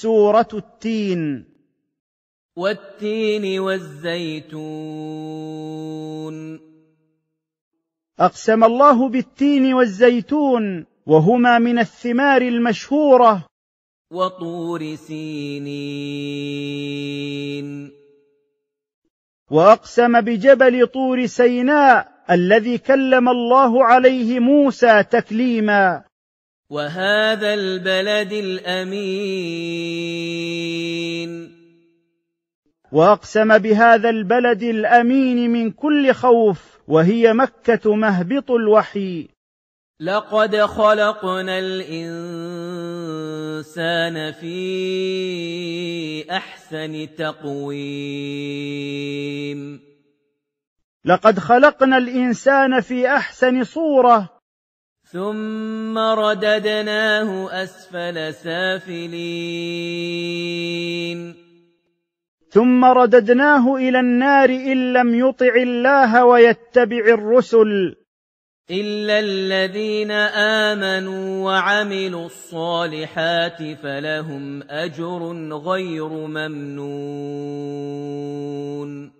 سوره التين والتين والزيتون اقسم الله بالتين والزيتون وهما من الثمار المشهوره وطور سينين واقسم بجبل طور سيناء الذي كلم الله عليه موسى تكليما وهذا البلد الامين واقسم بهذا البلد الامين من كل خوف وهي مكه مهبط الوحي لقد خلقنا الانسان في احسن تقويم لقد خلقنا الانسان في احسن صوره ثم رددناه أسفل سافلين ثم رددناه إلى النار إن لم يطع الله ويتبع الرسل إلا الذين آمنوا وعملوا الصالحات فلهم أجر غير ممنون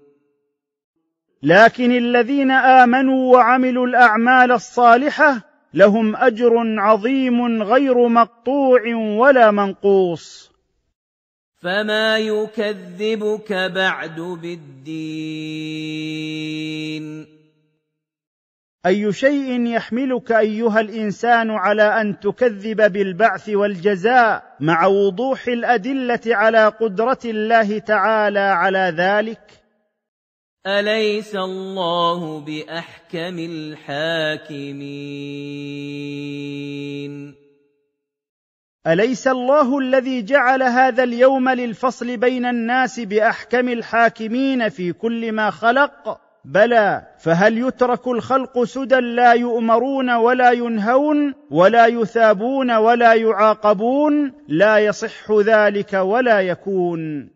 لكن الذين آمنوا وعملوا الأعمال الصالحة لهم اجر عظيم غير مقطوع ولا منقوص فما يكذبك بعد بالدين اي شيء يحملك ايها الانسان على ان تكذب بالبعث والجزاء مع وضوح الادله على قدره الله تعالى على ذلك أليس الله بأحكم الحاكمين أليس الله الذي جعل هذا اليوم للفصل بين الناس بأحكم الحاكمين في كل ما خلق بلى فهل يترك الخلق سدى لا يؤمرون ولا ينهون ولا يثابون ولا يعاقبون لا يصح ذلك ولا يكون